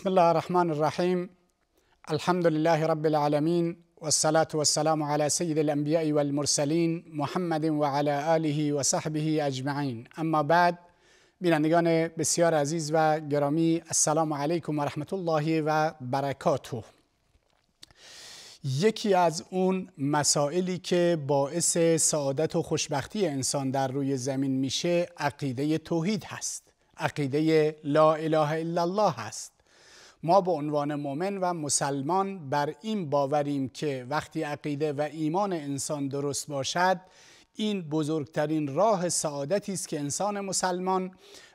بسم الله الرحمن الرحيم الحمد لله رب العالمين والصلاة والسلام على سيد الأنبياء والمرسلین محمد و علی آله و صحبه اجمعین اما بعد بینندگان بسیار عزیز و گرامی السلام علیکم و رحمت الله و برکاته یکی از اون مسائلی که باعث سعادت و خوشبختی انسان در روی زمین میشه عقیده توحید هست عقیده لا اله الا الله هست ما به عنوان مؤمن و مسلمان بر این باوریم که وقتی عقیده و ایمان انسان درست باشد این بزرگترین راه سعادتی است که انسان مسلمان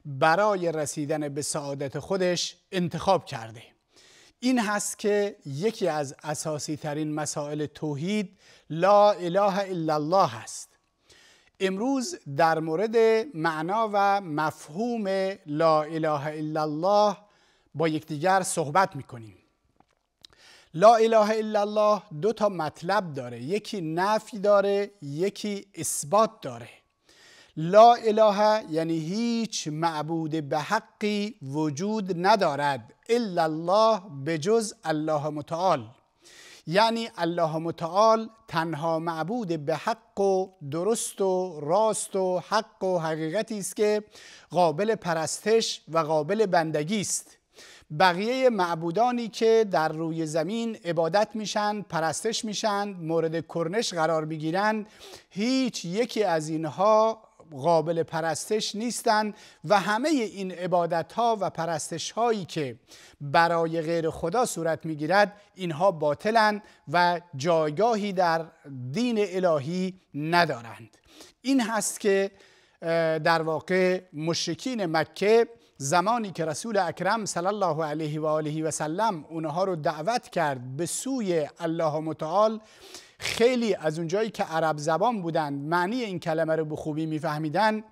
برای رسیدن به سعادت خودش انتخاب کرده این هست که یکی از اساسی ترین مسائل توحید لا اله الا الله است امروز در مورد معنا و مفهوم لا اله الا الله با یکدیگر صحبت میکنیم لا اله الا الله دو تا مطلب داره یکی نفی داره یکی اثبات داره لا اله یعنی هیچ معبود به حقی وجود ندارد الا الله به جز الله متعال یعنی الله متعال تنها معبود به حق و درست و راست و حق و حقیقتی است که قابل پرستش و قابل بندگی است بقیه معبودانی که در روی زمین عبادت میشن پرستش میشن مورد کرنش قرار میگیرند، هیچ یکی از اینها قابل پرستش نیستند و همه این عبادت ها و پرستش هایی که برای غیر خدا صورت میگیرد اینها باطلند و جایگاهی در دین الهی ندارند این هست که در واقع مشرکین مکه زمانی که رسول اکرم صلی الله علیه و آله و سلم اونها رو دعوت کرد به سوی الله متعال خیلی از اونجایی که عرب زبان بودند معنی این کلمه رو به خوبی میفهمیدن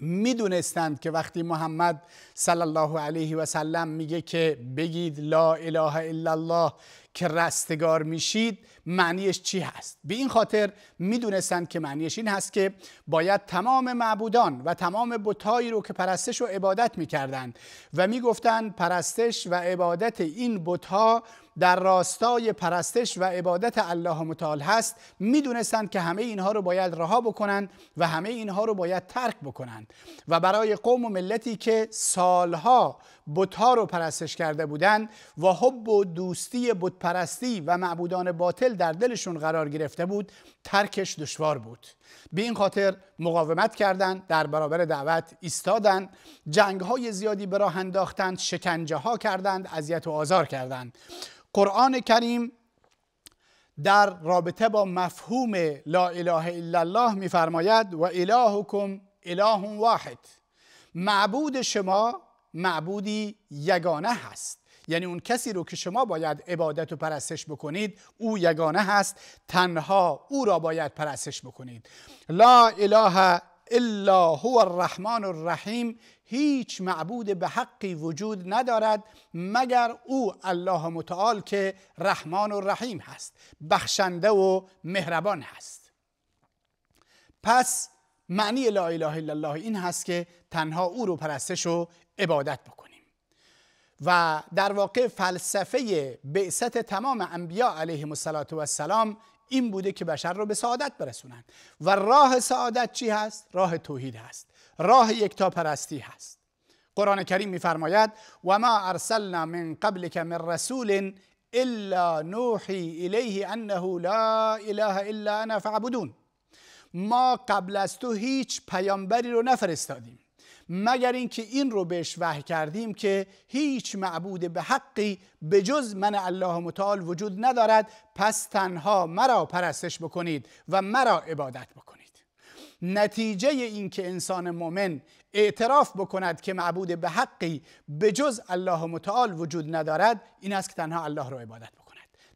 میدونستند که وقتی محمد صلی الله علیه و سلم میگه که بگید لا اله الا الله که رستگار میشید معنیش چی هست به این خاطر میدونستند که معنیش این هست که باید تمام معبودان و تمام بتایی رو که پرستش و عبادت میکردند و میگفتند پرستش و عبادت این بتها در راستای پرستش و عبادت الله متعال هست میدونستند که همه اینها رو باید رها بکنند و همه اینها رو باید ترک بکنند و برای قوم و ملتی که سالها بتها رو پرستش کرده بودند و حب و دوستی بت پرستی و معبودان باطل در دلشون قرار گرفته بود ترکش دشوار بود به این خاطر مقاومت کردند در برابر دعوت ایستادند جنگ های زیادی به راه انداختند شکنجه ها کردند اذیت و آزار کردند قرآن کریم در رابطه با مفهوم لا اله الا الله میفرماید و الهکم اله واحد معبود شما معبودی یگانه هست یعنی اون کسی رو که شما باید عبادت و پرستش بکنید او یگانه هست تنها او را باید پرستش بکنید لا اله الا هو الرحمن الرحیم هیچ معبود به حقی وجود ندارد مگر او الله متعال که رحمان و رحیم هست بخشنده و مهربان هست پس معنی لا اله الا الله این هست که تنها او رو پرستش و عبادت بکنیم و در واقع فلسفه بعثت تمام انبیا و السلام این بوده که بشر رو به سعادت برسونند و راه سعادت چی هست؟ راه توحید هست راه پرستی هست قرآن کریم میفرماید و ما ارسلنا من قبلک من رسول الا نوحی الیه انه لا اله الا انا فعبدون ما قبل از تو هیچ پیامبری رو نفرستادیم مگر اینکه این رو بهش وحی کردیم که هیچ معبود به حقی به جز من الله متعال وجود ندارد پس تنها مرا پرستش بکنید و مرا عبادت بکنید نتیجه این که انسان مؤمن اعتراف بکند که معبود به حقی به جز الله متعال وجود ندارد این است که تنها الله را عبادت بکند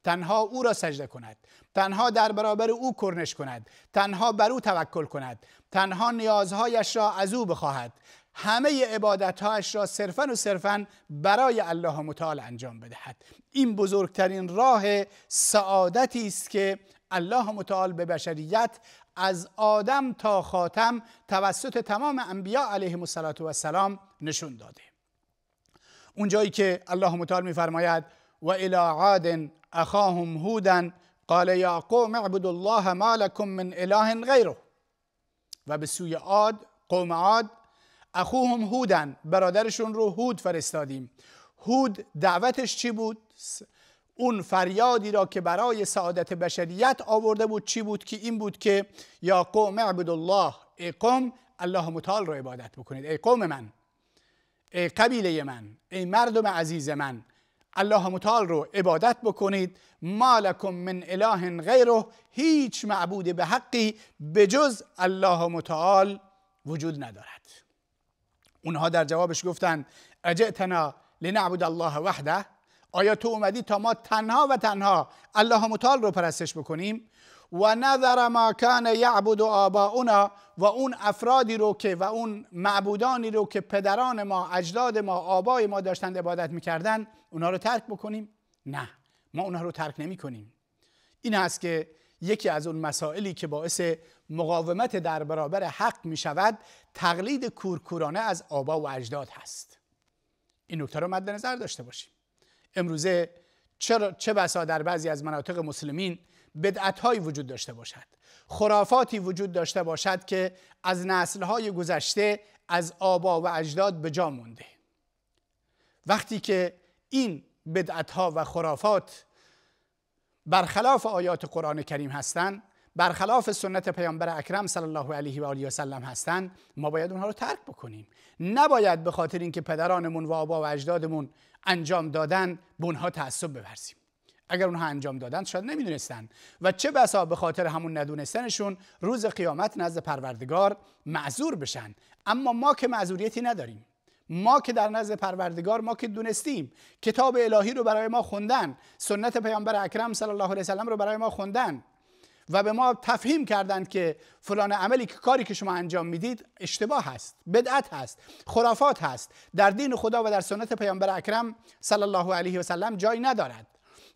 تنها او را سجده کند تنها در برابر او کرنش کند تنها بر او توکل کند تنها نیازهایش را از او بخواهد همه عبادتهایش را صرفا و صرفا برای الله متعال انجام بدهد این بزرگترین راه سعادتی است که الله متعال به بشریت از آدم تا خاتم توسط تمام انبیا و سلام نشون داده اونجایی که الله متعال میفرماید و الی عاد اخاهم هودا قال یا قوم اعبدوا الله ما لکم من اله غیره و به سوی عاد قوم عاد اخوهم هودن برادرشون رو هود فرستادیم هود دعوتش چی بود اون فریادی را که برای سعادت بشریت آورده بود چی بود که این بود که یا قوم عبد الله ای قوم الله متعال را عبادت بکنید ای قوم من ای قبیله من ای مردم عزیز من الله متعال رو عبادت بکنید مالکم من اله غیره هیچ معبود به حقی به جز الله متعال وجود ندارد اونها در جوابش گفتند اجئتنا لنعبد الله وحده آیا تو اومدی تا ما تنها و تنها الله متعال رو پرستش بکنیم و نظر ما کان یعبد اونا و اون افرادی رو که و اون معبودانی رو که پدران ما اجداد ما آبای ما داشتند عبادت میکردن اونها رو ترک بکنیم نه ما اونها رو ترک نمی کنیم این هست که یکی از اون مسائلی که باعث مقاومت در برابر حق می شود تقلید کورکورانه از آبا و اجداد هست این نکته رو مد نظر داشته باشیم امروزه چه بسا در بعضی از مناطق مسلمین بدعتهایی وجود داشته باشد خرافاتی وجود داشته باشد که از نسلهای گذشته از آبا و اجداد به جا مونده وقتی که این بدعتها و خرافات برخلاف آیات قرآن کریم هستند برخلاف سنت پیامبر اکرم صلی الله علیه و آله و سلم هستند ما باید اونها رو ترک بکنیم نباید به خاطر اینکه پدرانمون و آبا و اجدادمون انجام دادن به اونها تعصب بورزیم اگر اونها انجام دادن شاید نمیدونستن و چه بسا به خاطر همون ندونستنشون روز قیامت نزد پروردگار معذور بشن اما ما که معذوریتی نداریم ما که در نزد پروردگار ما که دونستیم کتاب الهی رو برای ما خوندن سنت پیامبر اکرم صلی الله علیه و رو برای ما خوندن و به ما تفهیم کردند که فلان عملی که کاری که شما انجام میدید اشتباه هست بدعت هست خرافات هست در دین خدا و در سنت پیامبر اکرم صلی الله علیه و سلم جای ندارد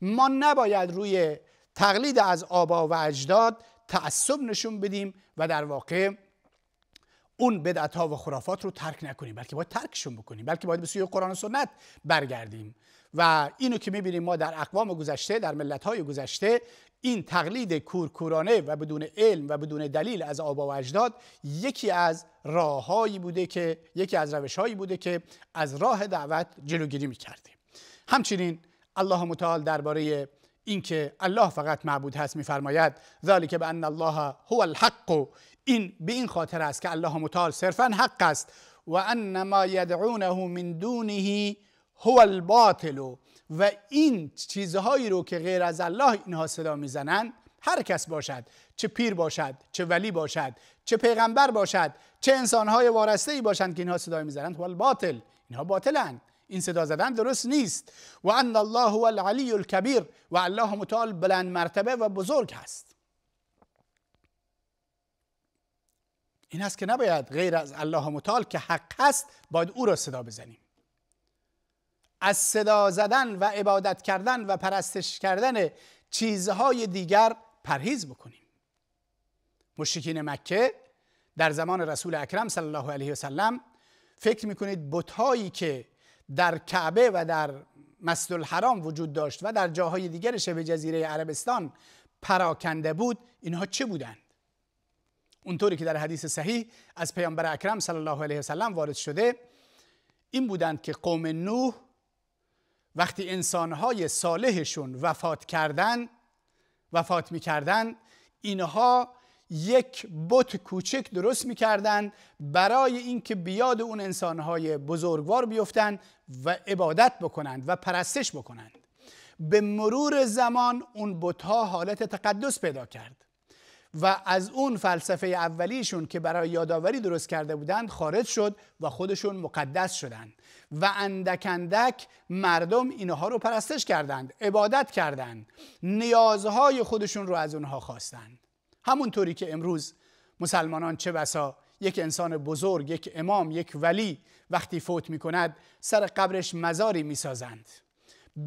ما نباید روی تقلید از آبا و اجداد تعصب نشون بدیم و در واقع اون بدعت ها و خرافات رو ترک نکنیم بلکه باید ترکشون بکنیم بلکه باید به سوی قرآن و سنت برگردیم و اینو که میبینیم ما در اقوام گذشته در ملت های گذشته این تقلید کورکورانه و بدون علم و بدون دلیل از آبا و اجداد یکی از راههایی بوده که یکی از روشهایی بوده که از راه دعوت جلوگیری میکرده همچنین الله متعال درباره اینکه الله فقط معبود هست میفرماید ذالک به ان الله هو الحق این به این خاطر است که الله متعال صرفا حق است و انما یدعونه من دونه هو الباطل و این چیزهایی رو که غیر از الله اینها صدا میزنن هر کس باشد چه پیر باشد چه ولی باشد چه پیغمبر باشد چه انسانهای وارسته ای باشند که اینها صدا میزنند هو الباطل اینها باطلند این صدا زدن درست نیست و ان الله هو العلی الکبیر و الله متعال بلند مرتبه و بزرگ هست این است که نباید غیر از الله متعال که حق هست باید او را صدا بزنیم از صدا زدن و عبادت کردن و پرستش کردن چیزهای دیگر پرهیز بکنیم مشکین مکه در زمان رسول اکرم صلی الله علیه وسلم فکر میکنید بتهایی که در کعبه و در مسجد الحرام وجود داشت و در جاهای دیگر شبه جزیره عربستان پراکنده بود اینها چه بودند اونطوری که در حدیث صحیح از پیامبر اکرم صلی الله علیه وسلم وارد شده این بودند که قوم نوح وقتی انسانهای صالحشون وفات کردن وفات میکردن اینها یک بت کوچک درست میکردن برای اینکه بیاد اون انسانهای بزرگوار بیفتن و عبادت بکنند و پرستش بکنند به مرور زمان اون بتها حالت تقدس پیدا کرد و از اون فلسفه اولیشون که برای یادآوری درست کرده بودند خارج شد و خودشون مقدس شدند و اندک اندک مردم اینها رو پرستش کردند عبادت کردند نیازهای خودشون رو از اونها خواستند همونطوری که امروز مسلمانان چه بسا یک انسان بزرگ یک امام یک ولی وقتی فوت می کند سر قبرش مزاری می سازند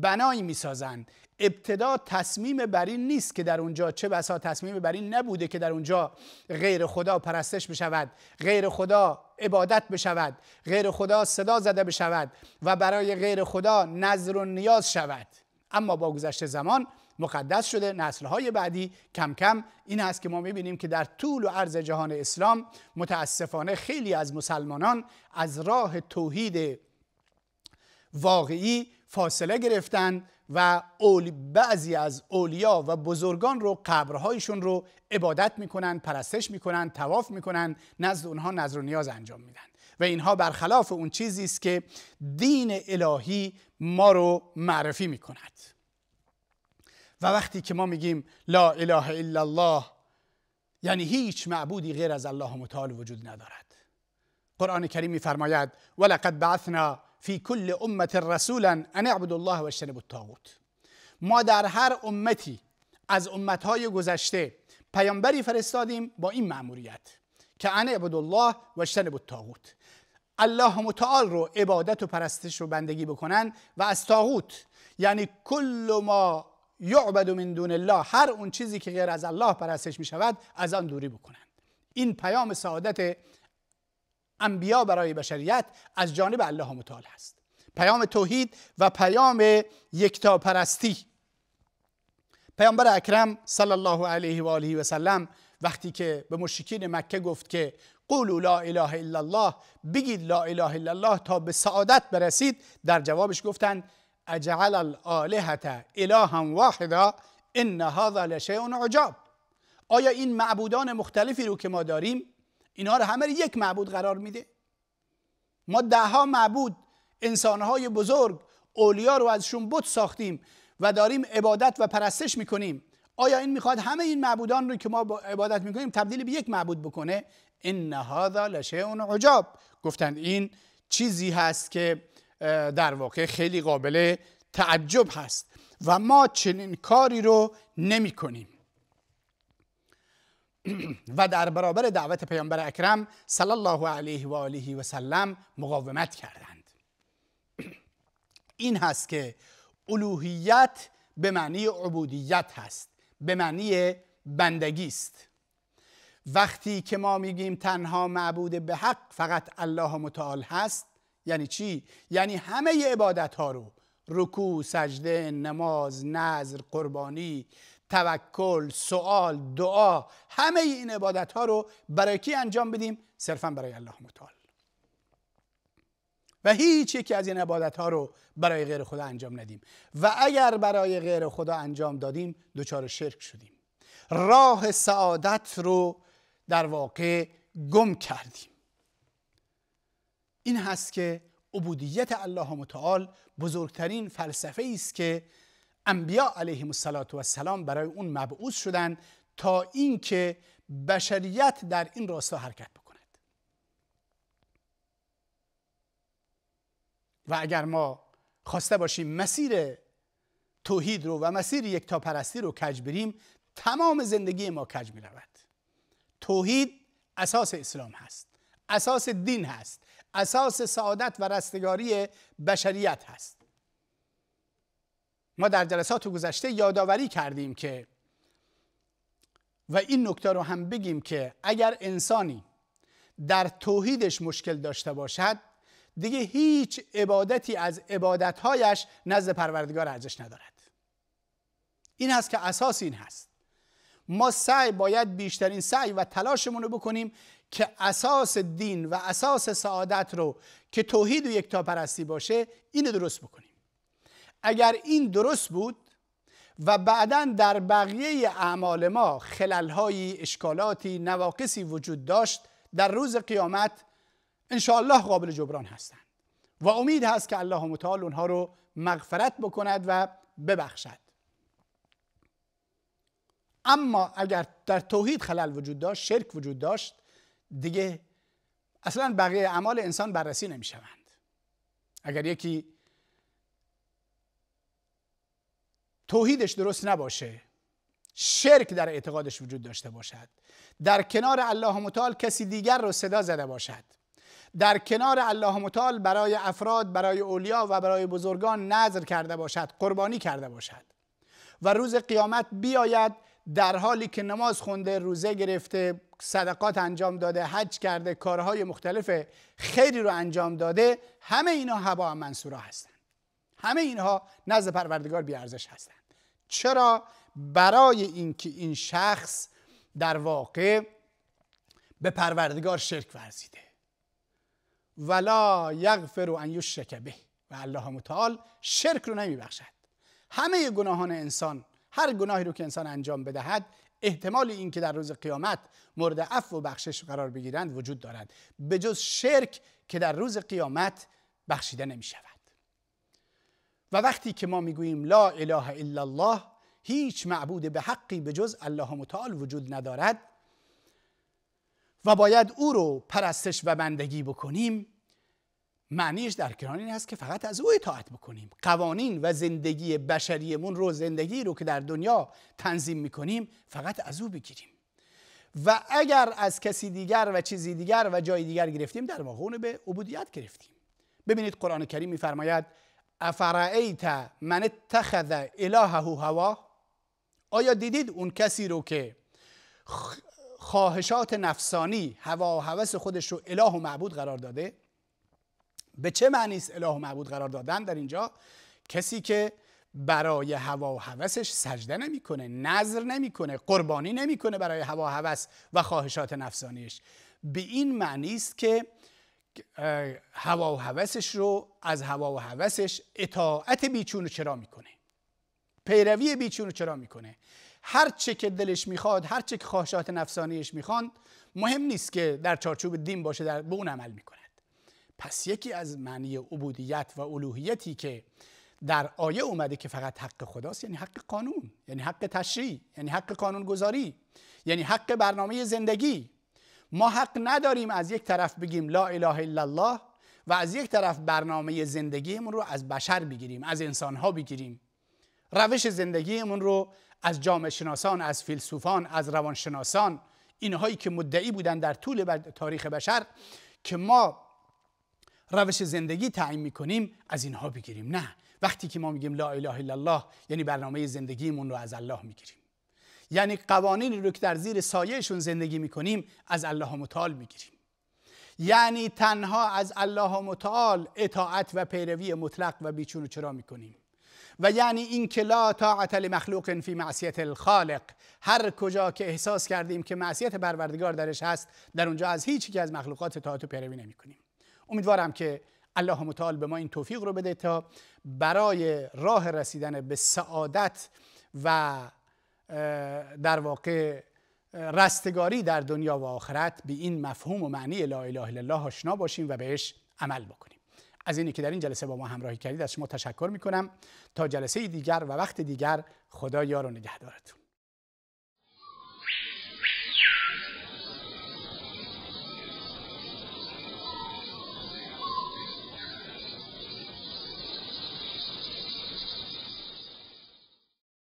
بنایی میسازند ابتدا تصمیم بر این نیست که در اونجا چه بسا تصمیم بر این نبوده که در اونجا غیر خدا پرستش بشود غیر خدا عبادت بشود غیر خدا صدا زده بشود و برای غیر خدا نظر و نیاز شود اما با گذشت زمان مقدس شده نسلهای بعدی کم کم این هست که ما میبینیم که در طول و عرض جهان اسلام متاسفانه خیلی از مسلمانان از راه توحید واقعی فاصله گرفتن و بعضی از اولیا و بزرگان رو قبرهایشون رو عبادت میکنن پرستش میکنن تواف میکنن نزد اونها نظر و نیاز انجام میدن و اینها برخلاف اون چیزی است که دین الهی ما رو معرفی میکند و وقتی که ما میگیم لا اله الا الله یعنی هیچ معبودی غیر از الله متعال وجود ندارد قرآن کریم میفرماید ولقد بعثنا فی کل امت رسولا ان اعبدوا الله و الطاغوت ما در هر امتی از امتهای گذشته پیامبری فرستادیم با این مأموریت که ان اعبدوا الله و الطاغوت الله متعال رو عبادت و پرستش رو بندگی بکنن و از طاغوت یعنی کل ما یعبد من دون الله هر اون چیزی که غیر از الله پرستش می شود از آن دوری بکنن این پیام سعادت انبیا برای بشریت از جانب الله متعال است. پیام توحید و پیام یکتاپرستی پیامبر اکرم صلی الله علیه و آله و سلم وقتی که به مشکین مکه گفت که قولوا لا اله الا الله بگید لا اله الا الله تا به سعادت برسید در جوابش گفتند اجعل الالهه الها واحدا ان هذا اون عجاب آیا این معبودان مختلفی رو که ما داریم اینها رو همه رو یک معبود قرار میده ما دهها معبود انسانهای بزرگ اولیا رو ازشون بت ساختیم و داریم عبادت و پرستش میکنیم آیا این میخواد همه این معبودان رو که ما عبادت میکنیم تبدیل به یک معبود بکنه ان هذا اون عجاب گفتند این چیزی هست که در واقع خیلی قابل تعجب هست و ما چنین کاری رو نمی کنیم و در برابر دعوت پیامبر اکرم صلی الله علیه و آله و سلم مقاومت کردند این هست که الوهیت به معنی عبودیت هست به معنی بندگی است وقتی که ما میگیم تنها معبود به حق فقط الله متعال هست یعنی چی یعنی همه عبادت ها رو رکوع سجده نماز نظر قربانی توکل سوال دعا همه این عبادت ها رو برای کی انجام بدیم صرفا برای الله متعال و هیچ یکی از این عبادت ها رو برای غیر خدا انجام ندیم و اگر برای غیر خدا انجام دادیم دچار شرک شدیم راه سعادت رو در واقع گم کردیم این هست که عبودیت الله متعال بزرگترین فلسفه ای است که انبیا علیهم السلام برای اون مبعوث شدند تا اینکه بشریت در این راستا حرکت بکند و اگر ما خواسته باشیم مسیر توحید رو و مسیر یکتاپرستی رو کج بریم تمام زندگی ما کج می رود توحید اساس اسلام هست اساس دین هست اساس سعادت و رستگاری بشریت هست ما در جلسات گذشته یادآوری کردیم که و این نکته رو هم بگیم که اگر انسانی در توحیدش مشکل داشته باشد دیگه هیچ عبادتی از عبادتهایش نزد پروردگار ارزش ندارد این هست که اساس این هست ما سعی باید بیشترین سعی و تلاشمون رو بکنیم که اساس دین و اساس سعادت رو که توحید و یکتاپرستی باشه اینو درست بکنیم اگر این درست بود و بعدا در بقیه اعمال ما خللهایی اشکالاتی نواقصی وجود داشت در روز قیامت انشاءالله قابل جبران هستند و امید هست که الله متعال اونها رو مغفرت بکند و ببخشد اما اگر در توحید خلل وجود داشت شرک وجود داشت دیگه اصلا بقیه اعمال انسان بررسی نمی شوند اگر یکی توحیدش درست نباشه شرک در اعتقادش وجود داشته باشد در کنار الله متعال کسی دیگر رو صدا زده باشد در کنار الله متعال برای افراد برای اولیا و برای بزرگان نظر کرده باشد قربانی کرده باشد و روز قیامت بیاید در حالی که نماز خونده روزه گرفته صدقات انجام داده حج کرده کارهای مختلف خیری رو انجام داده همه اینها هوا منصورا هستند همه اینها نزد پروردگار بیارزش هستند چرا برای اینکه این شخص در واقع به پروردگار شرک ورزیده ولا یغفر ان یشرک به و الله متعال شرک رو نمیبخشد همه گناهان انسان هر گناهی رو که انسان انجام بدهد احتمال اینکه در روز قیامت مورد عفو و بخشش قرار بگیرند وجود دارد به جز شرک که در روز قیامت بخشیده نمی شود و وقتی که ما میگوییم لا اله الا الله هیچ معبود به حقی به جز الله متعال وجود ندارد و باید او رو پرستش و بندگی بکنیم معنیش در کنار این است که فقط از او اطاعت بکنیم قوانین و زندگی بشریمون رو زندگی رو که در دنیا تنظیم میکنیم فقط از او بگیریم و اگر از کسی دیگر و چیزی دیگر و جای دیگر گرفتیم در واقع به عبودیت گرفتیم ببینید قرآن کریم میفرماید افرعیت من اتخذ الهه هوا آیا دیدید اون کسی رو که خواهشات نفسانی هوا و هوس خودش رو اله و معبود قرار داده به چه معنی است اله و معبود قرار دادن در اینجا کسی که برای هوا و هوسش سجده نمیکنه نظر نمیکنه قربانی نمیکنه برای هوا و هوس و خواهشات نفسانیش به این معنی است که هوا و هوسش رو از هوا و هوسش اطاعت بیچون چرا میکنه پیروی بیچون چرا میکنه هر چه که دلش میخواد هر چه که خواهشات نفسانیش میخواند مهم نیست که در چارچوب دین باشه در به اون عمل میکند پس یکی از معنی عبودیت و الوهیتی که در آیه اومده که فقط حق خداست یعنی حق قانون یعنی حق تشریع یعنی حق قانون گذاری یعنی حق برنامه زندگی ما حق نداریم از یک طرف بگیم لا اله الا الله و از یک طرف برنامه زندگیمون رو از بشر بگیریم از انسانها بگیریم روش زندگیمون رو از جامعه شناسان از فیلسوفان از روانشناسان اینهایی که مدعی بودن در طول تاریخ بشر که ما روش زندگی تعیین میکنیم از اینها بگیریم نه وقتی که ما میگیم لا اله الا الله یعنی برنامه زندگیمون رو از الله میگیریم یعنی قوانینی رو که در زیر سایهشون زندگی میکنیم از الله متعال میگیریم یعنی تنها از الله متعال اطاعت و پیروی مطلق و بیچون و چرا میکنیم و یعنی این که لا طاعت لمخلوق فی معصیت الخالق هر کجا که احساس کردیم که معصیت پروردگار درش هست در اونجا از هیچ که از مخلوقات اطاعت و پیروی نمیکنیم امیدوارم که الله متعال به ما این توفیق رو بده تا برای راه رسیدن به سعادت و در واقع رستگاری در دنیا و آخرت به این مفهوم و معنی لا اله الا الله آشنا باشیم و بهش عمل بکنیم از اینی که در این جلسه با ما همراهی کردید از شما تشکر میکنم تا جلسه دیگر و وقت دیگر خدا یار و نگهدارتون